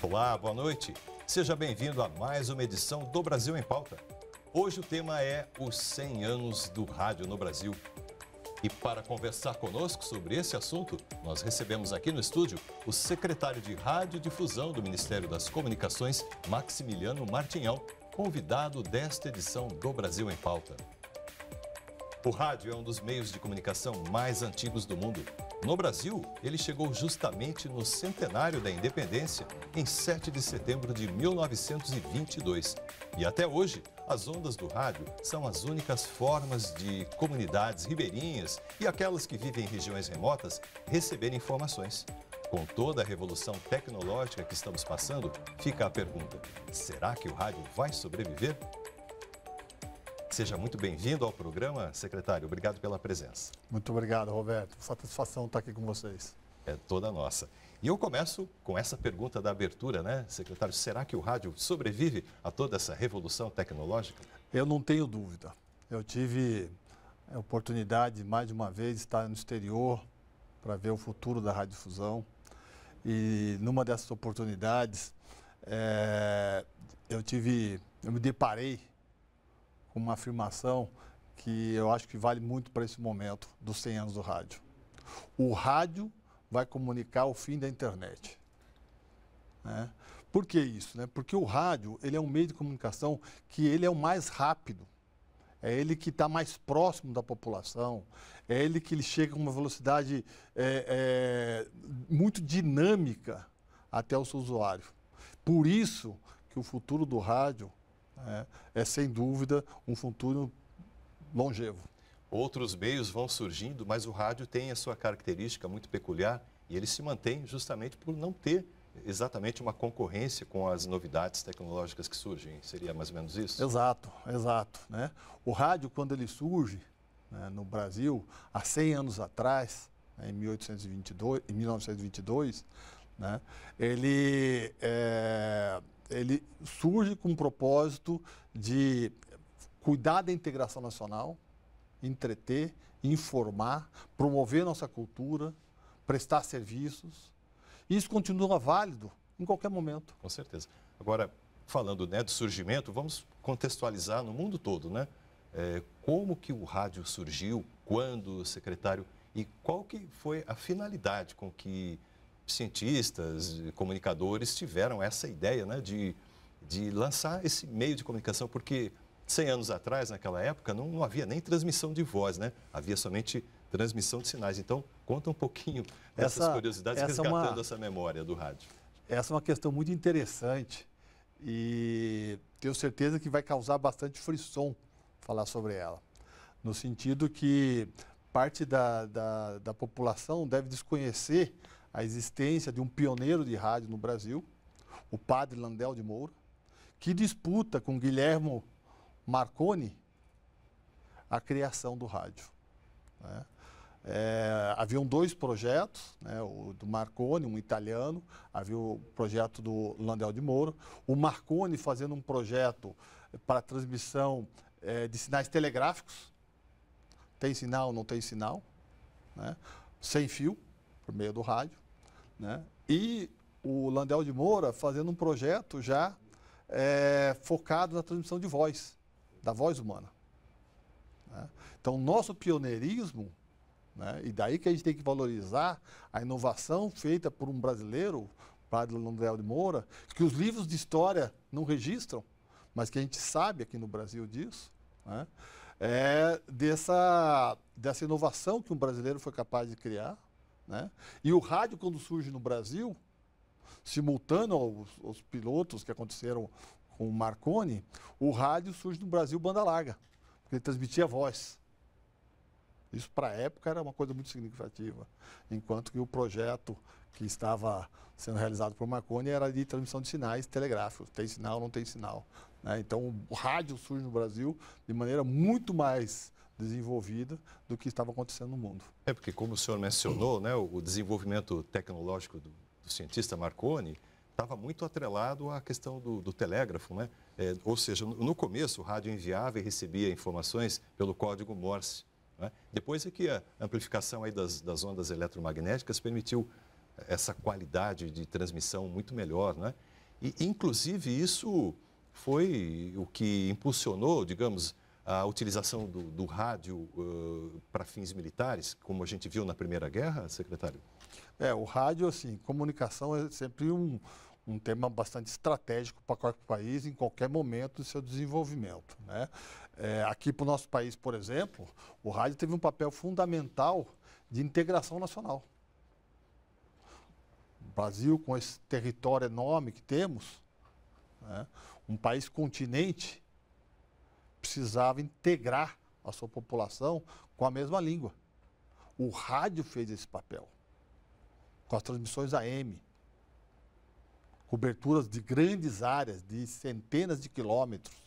Olá, boa noite. Seja bem-vindo a mais uma edição do Brasil em Pauta. Hoje o tema é os 100 anos do rádio no Brasil. E para conversar conosco sobre esse assunto, nós recebemos aqui no estúdio o secretário de Rádio Difusão do Ministério das Comunicações, Maximiliano Martinhão, convidado desta edição do Brasil em Pauta. O rádio é um dos meios de comunicação mais antigos do mundo. No Brasil, ele chegou justamente no centenário da independência, em 7 de setembro de 1922. E até hoje, as ondas do rádio são as únicas formas de comunidades ribeirinhas e aquelas que vivem em regiões remotas receberem informações. Com toda a revolução tecnológica que estamos passando, fica a pergunta: será que o rádio vai sobreviver? Seja muito bem-vindo ao programa, secretário. Obrigado pela presença. Muito obrigado, Roberto. Satisfação estar aqui com vocês. É toda nossa. E eu começo com essa pergunta da abertura, né, secretário? Será que o rádio sobrevive a toda essa revolução tecnológica? Eu não tenho dúvida. Eu tive a oportunidade, mais de uma vez, de estar no exterior para ver o futuro da radiodifusão. E numa dessas oportunidades, é, eu tive, eu me deparei com uma afirmação que eu acho que vale muito para esse momento dos 100 anos do rádio. O rádio vai comunicar o fim da internet. Né? Por que isso? Né? Porque o rádio ele é um meio de comunicação que ele é o mais rápido é ele que está mais próximo da população, é ele que ele chega com uma velocidade é, é, muito dinâmica até o seu usuário. Por isso que o futuro do rádio é, é sem dúvida um futuro longevo. Outros meios vão surgindo, mas o rádio tem a sua característica muito peculiar e ele se mantém justamente por não ter exatamente uma concorrência com as novidades tecnológicas que surgem. Seria mais ou menos isso? Exato, exato. Né? O rádio, quando ele surge né, no Brasil, há 100 anos atrás, né, em, 1822, em 1922, né, ele, é, ele surge com o propósito de cuidar da integração nacional, entreter, informar, promover nossa cultura, prestar serviços isso continua válido em qualquer momento. Com certeza. Agora, falando né, do surgimento, vamos contextualizar no mundo todo, né? É, como que o rádio surgiu, quando, secretário, e qual que foi a finalidade com que cientistas, comunicadores tiveram essa ideia né, de, de lançar esse meio de comunicação, porque 100 anos atrás, naquela época, não, não havia nem transmissão de voz, né? havia somente transmissão de sinais. Então, conta um pouquinho essa, essas curiosidades, essa é resgatando uma, essa memória do rádio. Essa é uma questão muito interessante e tenho certeza que vai causar bastante frisson falar sobre ela, no sentido que parte da, da, da população deve desconhecer a existência de um pioneiro de rádio no Brasil, o padre Landel de Moura, que disputa com Guilhermo Marconi a criação do rádio. Né? É, haviam dois projetos, né, o do Marconi, um italiano, havia o projeto do Landel de Moura, o Marconi fazendo um projeto para transmissão é, de sinais telegráficos, tem sinal, não tem sinal, né, sem fio, por meio do rádio, né, e o Landel de Moura fazendo um projeto já é, focado na transmissão de voz, da voz humana. Né. Então, nosso pioneirismo né? E daí que a gente tem que valorizar a inovação feita por um brasileiro, Padre Landel de Moura, que os livros de história não registram, mas que a gente sabe aqui no Brasil disso, né? é dessa, dessa inovação que um brasileiro foi capaz de criar. Né? E o rádio, quando surge no Brasil, simultâneo aos, aos pilotos que aconteceram com o Marconi, o rádio surge no Brasil banda larga, porque ele transmitia voz. Isso, para a época, era uma coisa muito significativa, enquanto que o projeto que estava sendo realizado por Marconi era de transmissão de sinais telegráficos, tem sinal, não tem sinal. Né? Então, o rádio surge no Brasil de maneira muito mais desenvolvida do que estava acontecendo no mundo. É porque, como o senhor mencionou, né, o desenvolvimento tecnológico do, do cientista Marconi estava muito atrelado à questão do, do telégrafo, né? É, ou seja, no, no começo o rádio enviava e recebia informações pelo código Morse. Né? Depois é que a amplificação aí das, das ondas eletromagnéticas permitiu essa qualidade de transmissão muito melhor. Né? E, inclusive, isso foi o que impulsionou, digamos, a utilização do, do rádio uh, para fins militares, como a gente viu na Primeira Guerra, secretário? É, o rádio, assim, comunicação é sempre um, um tema bastante estratégico para o país em qualquer momento do seu desenvolvimento. Né? É, aqui para o nosso país, por exemplo, o rádio teve um papel fundamental de integração nacional. O Brasil, com esse território enorme que temos, né, um país continente, precisava integrar a sua população com a mesma língua. O rádio fez esse papel, com as transmissões AM, coberturas de grandes áreas, de centenas de quilômetros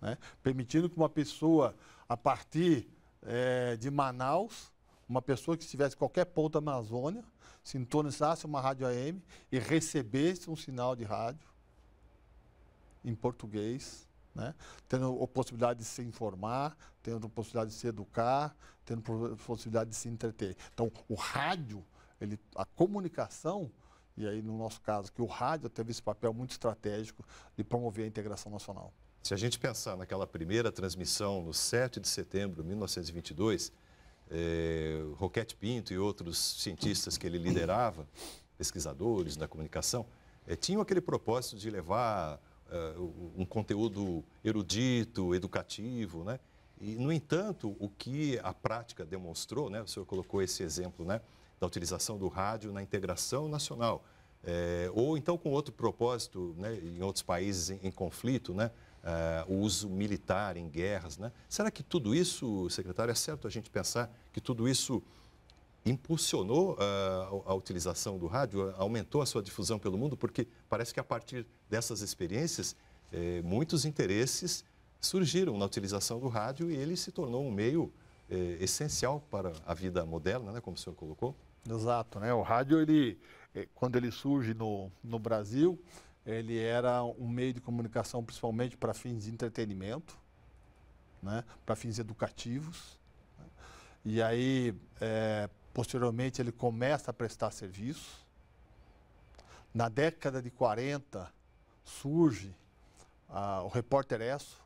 né? permitindo que uma pessoa, a partir é, de Manaus, uma pessoa que estivesse em qualquer ponto da Amazônia, sintonizasse uma rádio AM e recebesse um sinal de rádio em português, né? tendo a possibilidade de se informar, tendo a possibilidade de se educar, tendo a possibilidade de se entreter. Então, o rádio, ele, a comunicação, e aí no nosso caso, que o rádio teve esse papel muito estratégico de promover a integração nacional. Se a gente pensar naquela primeira transmissão no 7 de setembro de 1922, é, eh, Roquete Pinto e outros cientistas que ele liderava, pesquisadores da comunicação, é, tinham aquele propósito de levar uh, um conteúdo erudito, educativo, né? E, no entanto, o que a prática demonstrou, né? O senhor colocou esse exemplo, né? Da utilização do rádio na integração nacional. É, ou então com outro propósito, né? Em outros países em, em conflito, né? uh, o uso militar em guerras. Né? Será que tudo isso, secretário, é certo a gente pensar que tudo isso impulsionou uh, a utilização do rádio, aumentou a sua difusão pelo mundo? Porque parece que a partir dessas experiências, eh, muitos interesses surgiram na utilização do rádio e ele se tornou um meio eh, essencial para a vida moderna, né, como o senhor colocou. Exato, né? O rádio, ele, eh, quando ele surge no, no Brasil, ele era um meio de comunicação principalmente para fins de entretenimento, né, para fins educativos. Né? E aí, é, posteriormente, ele começa a prestar serviço. Na década de 40, surge o repórter Esso,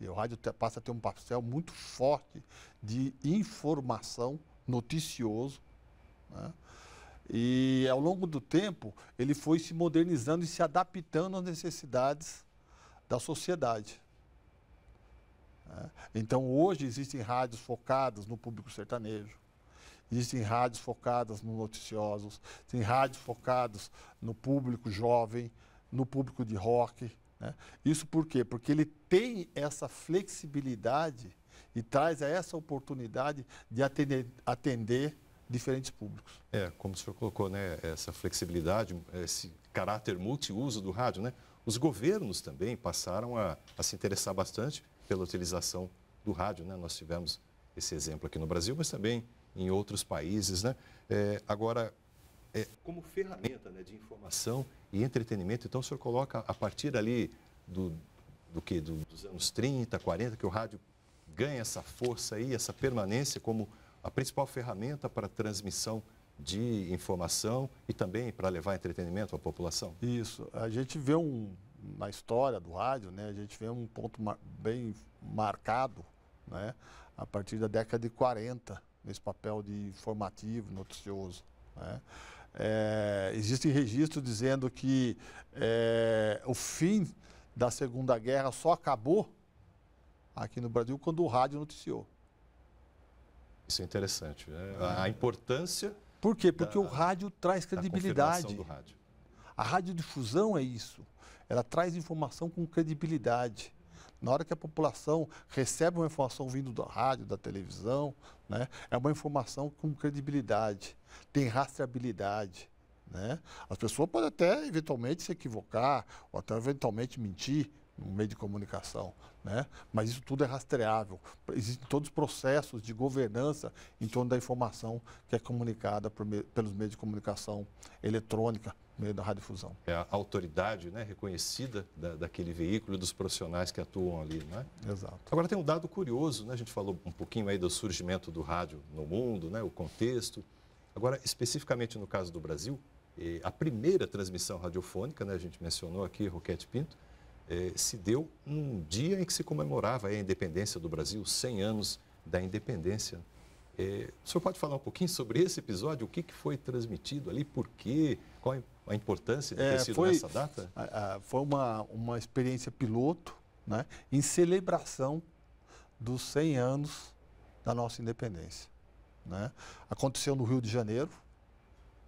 e o rádio passa a ter um papel muito forte de informação, noticioso. Né? E ao longo do tempo, ele foi se modernizando e se adaptando às necessidades da sociedade. Né? Então, hoje existem rádios focadas no público sertanejo, existem rádios focadas nos noticiosos, tem rádios focadas no público jovem, no público de rock. Né? Isso por quê? Porque ele tem essa flexibilidade e traz essa oportunidade de atender, atender diferentes públicos. É, como o senhor colocou, né, essa flexibilidade, esse caráter multiuso do rádio, né? Os governos também passaram a, a se interessar bastante pela utilização do rádio, né? Nós tivemos esse exemplo aqui no Brasil, mas também em outros países, né? É, agora, é, como ferramenta né, de informação e entretenimento, então o senhor coloca a partir ali do, do que? Do, dos anos 30, 40, que o rádio ganha essa força aí, essa permanência como a principal ferramenta para transmissão de informação e também para levar entretenimento à população? Isso. A gente vê um, na história do rádio, né, a gente vê um ponto mar, bem marcado né, a partir da década de 40, nesse papel de informativo, noticioso. Né? É, existem registros dizendo que é, o fim da Segunda Guerra só acabou aqui no Brasil quando o rádio noticiou. Isso é interessante. Né? É. A importância. Por quê? Porque da, o rádio traz credibilidade. Do rádio. A radiodifusão é isso. Ela traz informação com credibilidade. Na hora que a população recebe uma informação vindo da rádio, da televisão, né, é uma informação com credibilidade, tem rastreabilidade. Né? As pessoas podem até eventualmente se equivocar, ou até eventualmente mentir, um meio de comunicação. Né? Mas isso tudo é rastreável. Existem todos os processos de governança em torno da informação que é comunicada me pelos meios de comunicação eletrônica, meio da radiodifusão. É a autoridade né, reconhecida da, daquele veículo e dos profissionais que atuam ali, né? Exato. Agora tem um dado curioso, né? A gente falou um pouquinho aí do surgimento do rádio no mundo, né? O contexto. Agora, especificamente no caso do Brasil, eh, a primeira transmissão radiofônica, né? A gente mencionou aqui, Roquete Pinto, eh, se deu num dia em que se comemorava a independência do Brasil, 100 anos da independência. Eh, o senhor pode falar um pouquinho sobre esse episódio? O que, que foi transmitido ali? Por quê? Qual a importância de ter é, sido foi, nessa data? A, a, foi uma, uma experiência piloto né, em celebração dos 100 anos da nossa independência. Né? Aconteceu no Rio de Janeiro,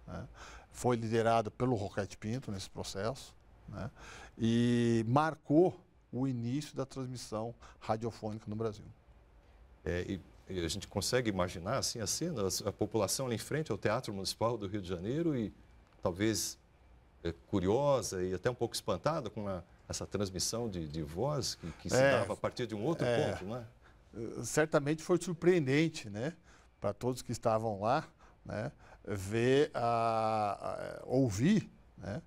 né? foi liderado pelo Roquete Pinto nesse processo. Né? e marcou o início da transmissão radiofônica no Brasil. É, e, e, a gente consegue imaginar assim a cena, a, população ali em frente ao Teatro Municipal do Rio de Janeiro e talvez é, curiosa e até um pouco espantada com a, essa transmissão de, de voz que, que se é, dava a partir de um outro é. ponto, né? Certamente foi surpreendente, né, para todos que estavam lá, né, ver a, a ouvir, né,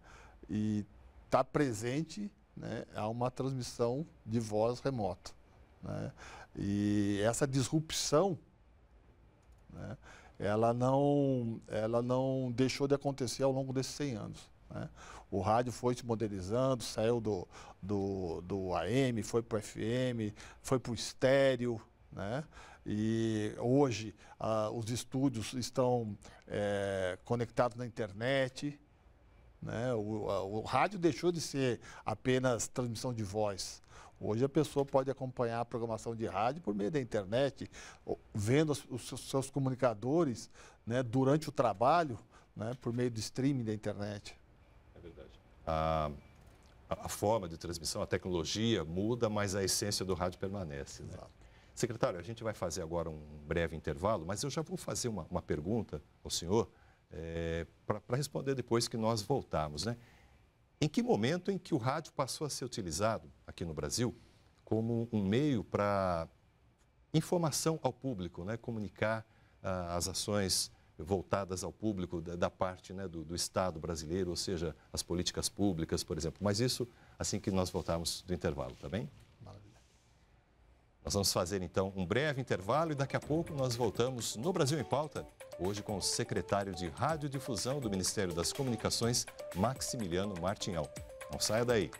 e está presente né, a uma transmissão de voz remota. Né? E essa disrupção, né, ela, não, ela não deixou de acontecer ao longo desses 100 anos. Né? O rádio foi se modernizando, saiu do, do, do AM, foi para o FM, foi para o estéreo. Né? E hoje ah, os estúdios estão é, conectados na internet. Né? O, a, o rádio deixou de ser apenas transmissão de voz. Hoje a pessoa pode acompanhar a programação de rádio por meio da internet, vendo os, os seus comunicadores né, durante o trabalho, né, por meio do streaming da internet. É verdade. A, a, forma de transmissão, a tecnologia muda, mas a essência do rádio permanece. Né? Secretário, a gente vai fazer agora um breve intervalo, mas eu já vou fazer uma, uma pergunta ao senhor é, para responder depois que nós voltarmos. Né? Em que momento em que o rádio passou a ser utilizado aqui no Brasil como um meio para informação ao público, né? comunicar ah, as ações voltadas ao público da, da parte né, do, do, Estado brasileiro, ou seja, as políticas públicas, por exemplo. Mas isso assim que nós voltarmos do intervalo, tá bem? Maravilha. Nós vamos fazer então um breve intervalo e daqui a pouco nós voltamos no Brasil em Pauta hoje com o secretário de Radiodifusão do Ministério das Comunicações, Maximiliano Martinhão. Não saia daí.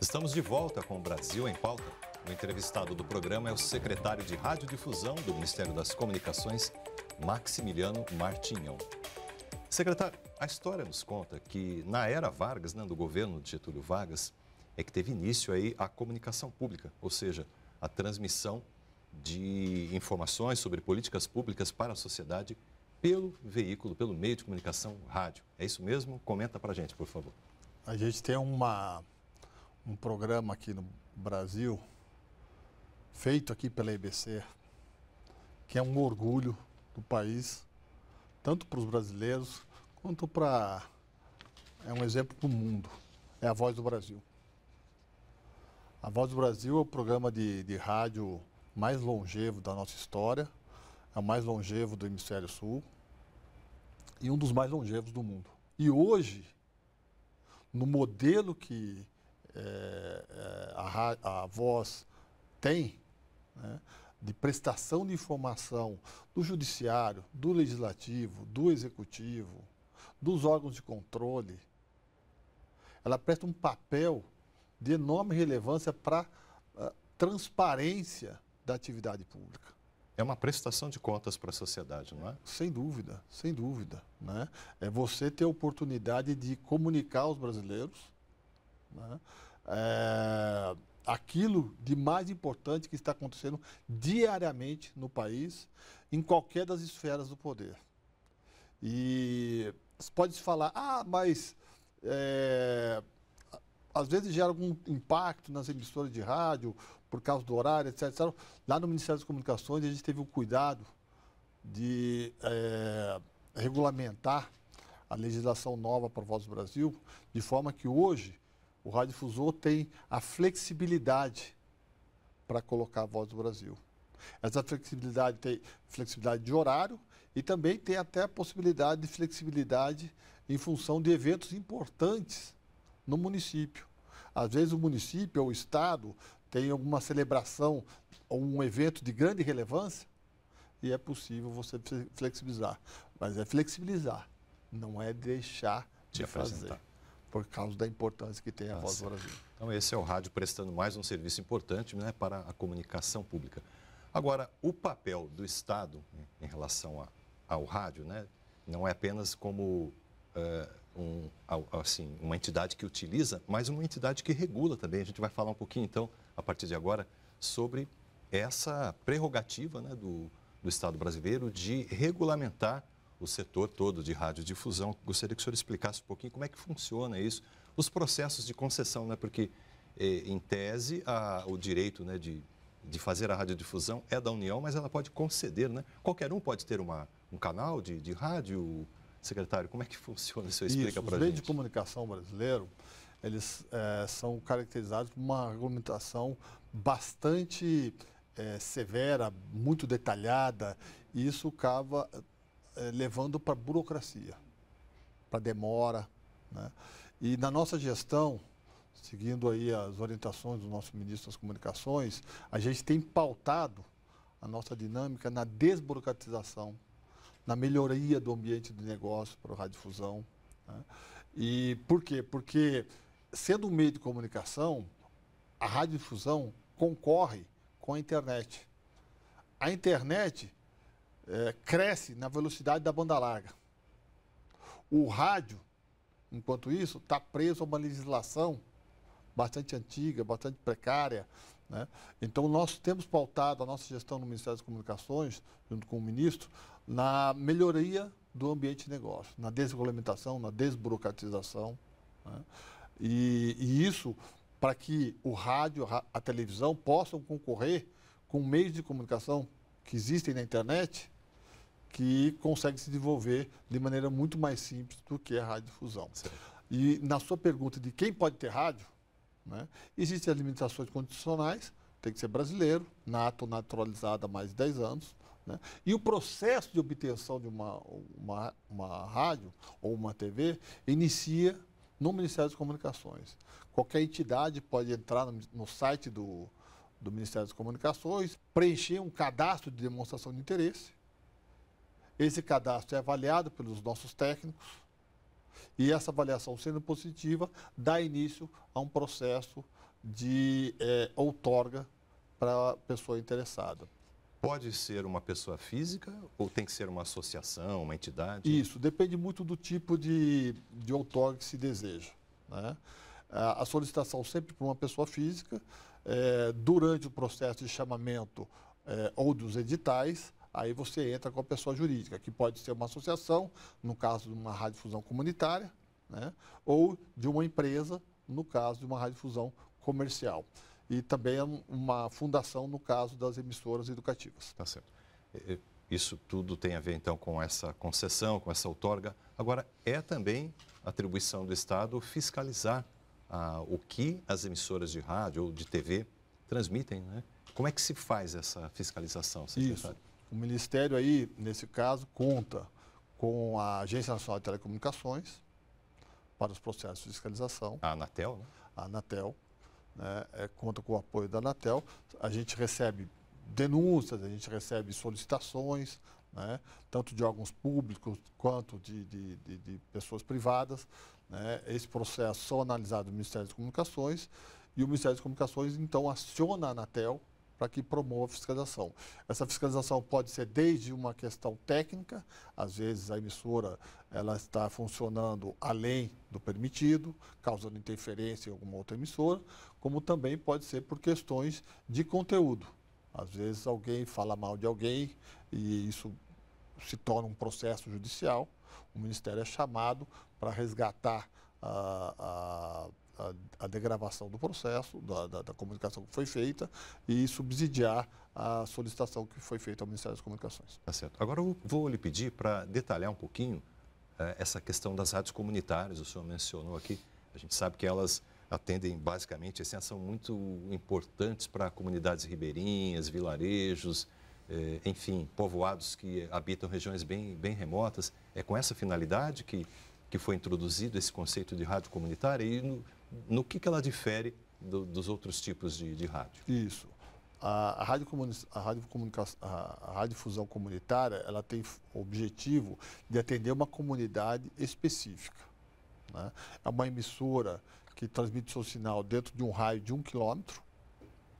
Estamos de volta com o Brasil em Pauta. O entrevistado do programa é o secretário de Radiodifusão do Ministério das Comunicações, Maximiliano Martinhão. Secretário, a história nos conta que na era Vargas, né, do governo de Getúlio Vargas, é que teve início aí a comunicação pública, ou seja, a transmissão de informações sobre políticas públicas para a sociedade pelo veículo, pelo meio de comunicação rádio. É isso mesmo? Comenta para gente, por favor. A gente tem uma, um programa aqui no Brasil, feito aqui pela EBC, que é um orgulho do país, tanto para os brasileiros quanto para. É um exemplo para o mundo. É a voz do Brasil. A Voz do Brasil é o programa de, de rádio mais longevo da nossa história, é o mais longevo do Hemisfério Sul e um dos mais longevos do mundo. E hoje, no modelo que é, a, a Voz tem, né, de prestação de informação do judiciário, do legislativo, do executivo, dos órgãos de controle, ela presta um papel de enorme relevância para a ah, transparência da atividade pública. É uma prestação de contas para a sociedade, não é? Sem dúvida, sem dúvida. Né? É você ter a oportunidade de comunicar aos brasileiros né? é, aquilo de mais importante que está acontecendo diariamente no país, em qualquer das esferas do poder. E pode se falar, ah, mas é, às vezes gera algum impacto nas emissoras de rádio, por causa do horário, etc. etc. Lá no Ministério das Comunicações, a gente teve o cuidado de é, regulamentar a legislação nova para a Voz do Brasil, de forma que hoje o radiodifusor tem a flexibilidade para colocar a Voz do Brasil. Essa flexibilidade tem flexibilidade de horário e também tem até a possibilidade de flexibilidade em função de eventos importantes no município. Às vezes o município ou o estado tem alguma celebração ou um evento de grande relevância e é possível você flexibilizar. Mas é flexibilizar, não é deixar de, de fazer, por causa da importância que tem a ah, Voz do Brasil. Então, esse é o rádio prestando mais um serviço importante né, para a comunicação pública. Agora, o papel do Estado em relação a, ao rádio né, não é apenas como uh, um, assim, uma entidade que utiliza, mas uma entidade que regula também. A gente vai falar um pouquinho, então, a partir de agora, sobre essa prerrogativa né, do, do Estado brasileiro de regulamentar o setor todo de radiodifusão. Gostaria que o senhor explicasse um pouquinho como é que funciona isso, os processos de concessão, né? porque, eh, em tese, a, o direito né, de, de fazer a radiodifusão é da União, mas ela pode conceder. Né? Qualquer um pode ter uma, um canal de, de rádio, secretário, como é que funciona? isso? explica para a gente. Os meios de comunicação brasileiro, eles é, são caracterizados por uma argumentação bastante é, severa, muito detalhada, e isso acaba é, levando para burocracia, para demora. Né? E na nossa gestão, seguindo aí as orientações do nosso ministro das Comunicações, a gente tem pautado a nossa dinâmica na desburocratização na melhoria do ambiente de negócio para o radiodifusão. Né? E por quê? Porque, sendo um meio de comunicação, a radiodifusão concorre com a internet. A internet é, cresce na velocidade da banda larga. O rádio, enquanto isso, está preso a uma legislação bastante antiga, bastante precária. Né? Então, nós temos pautado a nossa gestão no Ministério das Comunicações, junto com o ministro, na melhoria do ambiente de negócio, na desregulamentação, na desburocratização. Né? E, e, isso para que o rádio, a televisão possam concorrer com meios de comunicação que existem na internet que conseguem se desenvolver de maneira muito mais simples do que a radiodifusão. E na sua pergunta de quem pode ter rádio, né, existem as limitações condicionais, tem que ser brasileiro, nato naturalizado há mais de 10 anos, né? E o processo de obtenção de uma, uma, uma rádio ou uma TV inicia no Ministério das Comunicações. Qualquer entidade pode entrar no, no site do, do Ministério das Comunicações, preencher um cadastro de demonstração de interesse. Esse cadastro é avaliado pelos nossos técnicos e essa avaliação sendo positiva dá início a um processo de é, outorga para a pessoa interessada. Pode ser uma pessoa física ou tem que ser uma associação, uma entidade? Isso, depende muito do tipo de, de outorga que se deseja. Né? A solicitação sempre por uma pessoa física, é, durante o processo de chamamento é, ou dos editais, aí você entra com a pessoa jurídica, que pode ser uma associação, no caso de uma radiodifusão comunitária, né? ou de uma empresa, no caso de uma radiodifusão comercial e também é uma fundação no caso das emissoras educativas. Tá certo. Isso tudo tem a ver então com essa concessão, com essa outorga. Agora, é também atribuição do Estado fiscalizar ah, o que as emissoras de rádio ou de TV transmitem, né? Como é que se faz essa fiscalização, Isso. O Ministério aí, nesse caso, conta com a Agência Nacional de Telecomunicações para os processos de fiscalização. A Anatel, né? A Anatel né, é, conta com o apoio da Anatel. A gente recebe denúncias, a gente recebe solicitações, né, tanto de órgãos públicos quanto de, de, de, de pessoas privadas. Né. Esse processo é analisado no Ministério das Comunicações e o Ministério das Comunicações, então, aciona a Anatel para que promova a fiscalização. Essa fiscalização pode ser desde uma questão técnica, às vezes a emissora ela está funcionando além do permitido, causando interferência em alguma outra emissora, como também pode ser por questões de conteúdo. Às vezes alguém fala mal de alguém e isso se torna um processo judicial. O Ministério é chamado para resgatar a, a a, a degravação do processo, da, da, da, comunicação que foi feita e subsidiar a solicitação que foi feita ao Ministério das Comunicações. Tá certo. Agora eu vou lhe pedir para detalhar um pouquinho é, essa questão das rádios comunitárias, o senhor mencionou aqui. A gente sabe que elas atendem basicamente, assim, são muito importantes para comunidades ribeirinhas, vilarejos, é, enfim, povoados que habitam regiões bem, bem remotas. É com essa finalidade que, que foi introduzido esse conceito de rádio comunitária e no, no que, que ela difere do, dos outros tipos de, de rádio? Isso. A, a, rádio a, rádio a, a radiodifusão comunitária ela tem o objetivo de atender uma comunidade específica. Né? É uma emissora que transmite seu sinal dentro de um raio de um quilômetro.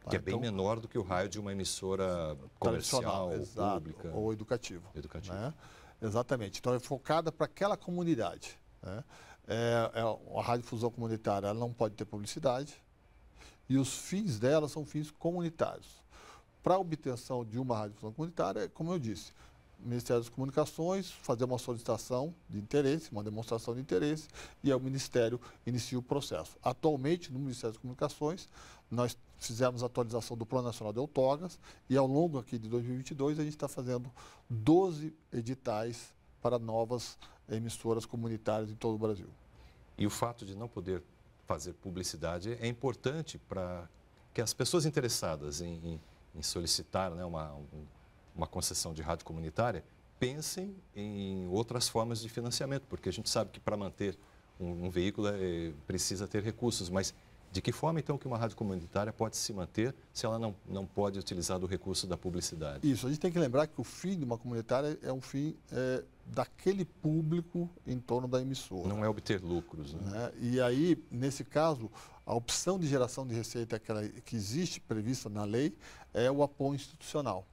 Tá? Que é bem então, menor do que o raio de uma emissora comercial, exato, pública. Ou educativa. Educativa. Né? Exatamente. Então é focada para aquela comunidade. Né? É, é, a radiodifusão comunitária ela não pode ter publicidade e os fins dela são fins comunitários. Para a obtenção de uma radiodifusão comunitária, como eu disse, o Ministério das Comunicações fazer uma solicitação de interesse, uma demonstração de interesse, e aí o Ministério inicia o processo. Atualmente, no Ministério das Comunicações, nós fizemos a atualização do Plano Nacional de Outorgas e ao longo aqui de 2022 a gente está fazendo 12 editais para novas emissoras comunitárias em todo o Brasil. E o fato de não poder fazer publicidade é importante para que as pessoas interessadas em, em, em solicitar né, uma, um, uma concessão de rádio comunitária pensem em outras formas de financiamento, porque a gente sabe que para manter um, um veículo é, precisa ter recursos, mas de que forma, então, que uma rádio comunitária pode se manter se ela não, não pode utilizar do recurso da publicidade? Isso, a gente tem que lembrar que o fim de uma comunitária é um fim é, daquele público em torno da emissora. Não é obter lucros. Né? né? E aí, nesse caso, a opção de geração de receita que, ela, que existe prevista na lei é o apoio institucional.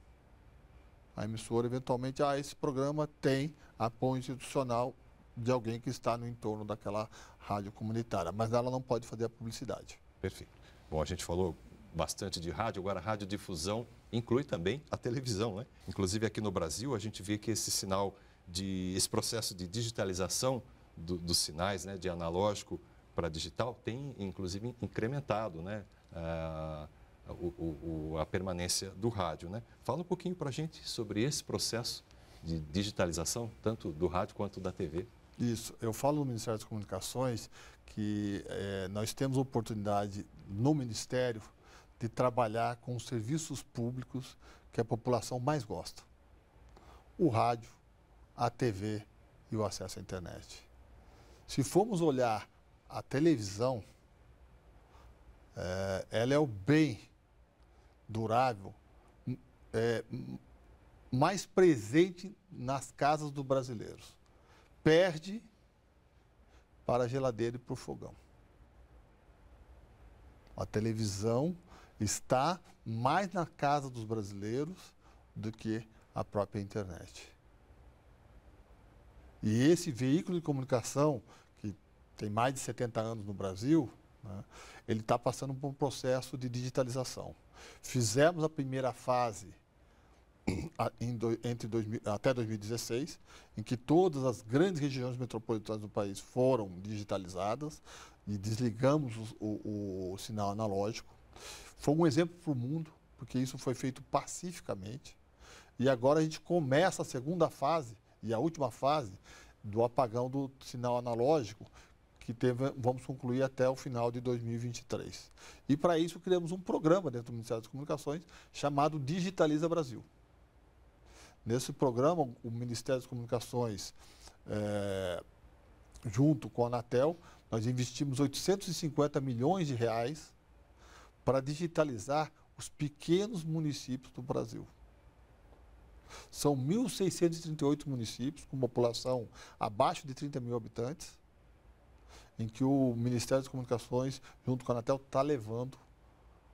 A emissora, eventualmente, ah, esse programa tem apoio institucional de alguém que está no entorno daquela rádio comunitária, mas ela não pode fazer a publicidade. Perfeito. Bom, a gente falou bastante de rádio, agora a radiodifusão inclui também a televisão, né? Inclusive aqui no Brasil a gente vê que esse sinal de esse processo de digitalização do, dos sinais, né, de analógico para digital, tem inclusive incrementado, né, a, ah, o, o, a permanência do rádio, né? Fala um pouquinho para a gente sobre esse processo de digitalização tanto do rádio quanto da TV. Isso, eu falo no Ministério das Comunicações que é, nós temos oportunidade no Ministério de trabalhar com os serviços públicos que a população mais gosta. O rádio, a TV e o acesso à internet. Se formos olhar a televisão, é, ela é o bem durável é, mais presente nas casas dos brasileiros perde para a geladeira e para o fogão. A televisão está mais na casa dos brasileiros do que a própria internet. E esse veículo de comunicação, que tem mais de 70 anos no Brasil, né, ele está passando por um processo de digitalização. Fizemos a primeira fase entre 2000, até 2016, em que todas as grandes regiões metropolitanas do país foram digitalizadas e desligamos o, o, o sinal analógico. Foi um exemplo para o mundo, porque isso foi feito pacificamente. E agora a gente começa a segunda fase e a última fase do apagão do sinal analógico, que teve, vamos concluir até o final de 2023. E para isso criamos um programa dentro do Ministério das Comunicações chamado Digitaliza Brasil. Nesse programa, o Ministério das Comunicações, é, junto com a Anatel, nós investimos 850 milhões de reais para digitalizar os pequenos municípios do Brasil. São 1.638 municípios com população abaixo de 30 mil habitantes, em que o Ministério das Comunicações, junto com a Anatel, está levando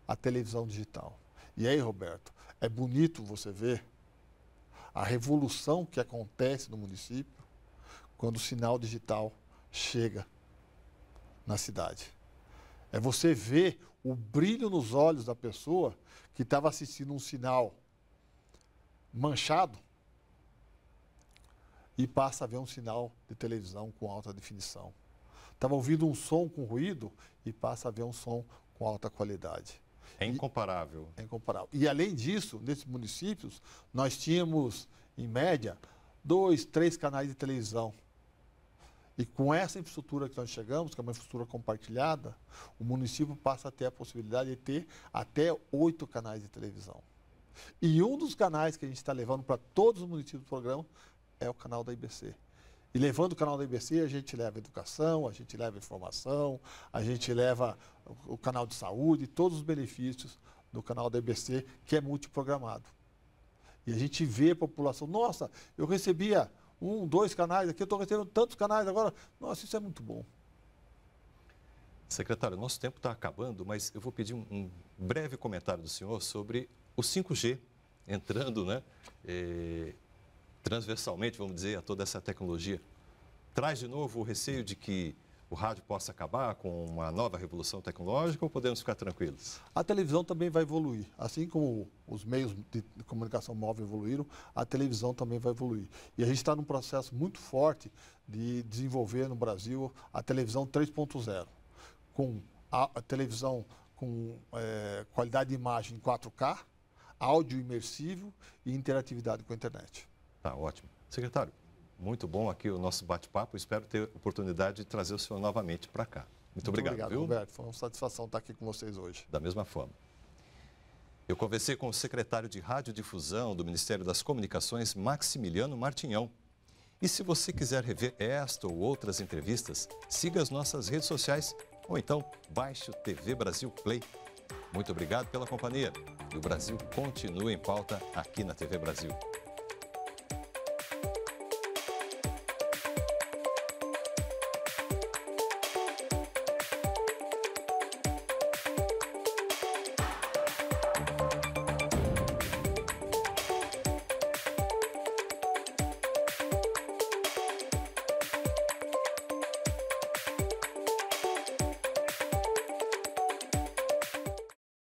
a televisão digital. E aí, Roberto, é bonito você ver a revolução que acontece no município quando o sinal digital chega na cidade. É você ver o brilho nos olhos da pessoa que estava assistindo um sinal manchado e passa a ver um sinal de televisão com alta definição. Estava ouvindo um som com ruído e passa a ver um som com alta qualidade. É incomparável. É incomparável. E além disso, nesses municípios, nós tínhamos, em média, dois, três canais de televisão. E com essa infraestrutura que nós chegamos, que é uma infraestrutura compartilhada, o município passa a ter a possibilidade de ter até oito canais de televisão. E um dos canais que a gente está levando para todos os municípios do programa é o canal da IBC. E levando o canal da IBC, a gente leva educação, a gente leva informação, a gente leva o canal de saúde, todos os benefícios do canal da EBC, que é multiprogramado. E a gente vê a população, nossa, eu recebia um, dois canais, aqui eu estou recebendo tantos canais agora. Nossa, isso é muito bom. Secretário, nosso tempo está acabando, mas eu vou pedir um, um, breve comentário do senhor sobre o 5G entrando né, eh, transversalmente, vamos dizer, a toda essa tecnologia. Traz de novo o receio de que o rádio possa acabar com uma nova revolução tecnológica ou podemos ficar tranquilos? A televisão também vai evoluir. Assim como os meios de comunicação móvel evoluíram, a televisão também vai evoluir. E a gente está num processo muito forte de desenvolver no Brasil a televisão 3.0, com a, televisão com é, qualidade de imagem 4K, áudio imersivo e interatividade com a internet. Tá ótimo. Secretário, muito bom aqui o nosso bate-papo. Espero ter oportunidade de trazer o senhor novamente para cá. Muito, Muito obrigado, obrigado viu? Roberto. Foi uma satisfação estar aqui com vocês hoje. Da mesma forma. Eu conversei com o secretário de Radiodifusão do Ministério das Comunicações, Maximiliano Martinhão. E se você quiser rever esta ou outras entrevistas, siga as nossas redes sociais ou então baixe o TV Brasil Play. Muito obrigado pela companhia e o Brasil continua em pauta aqui na TV Brasil.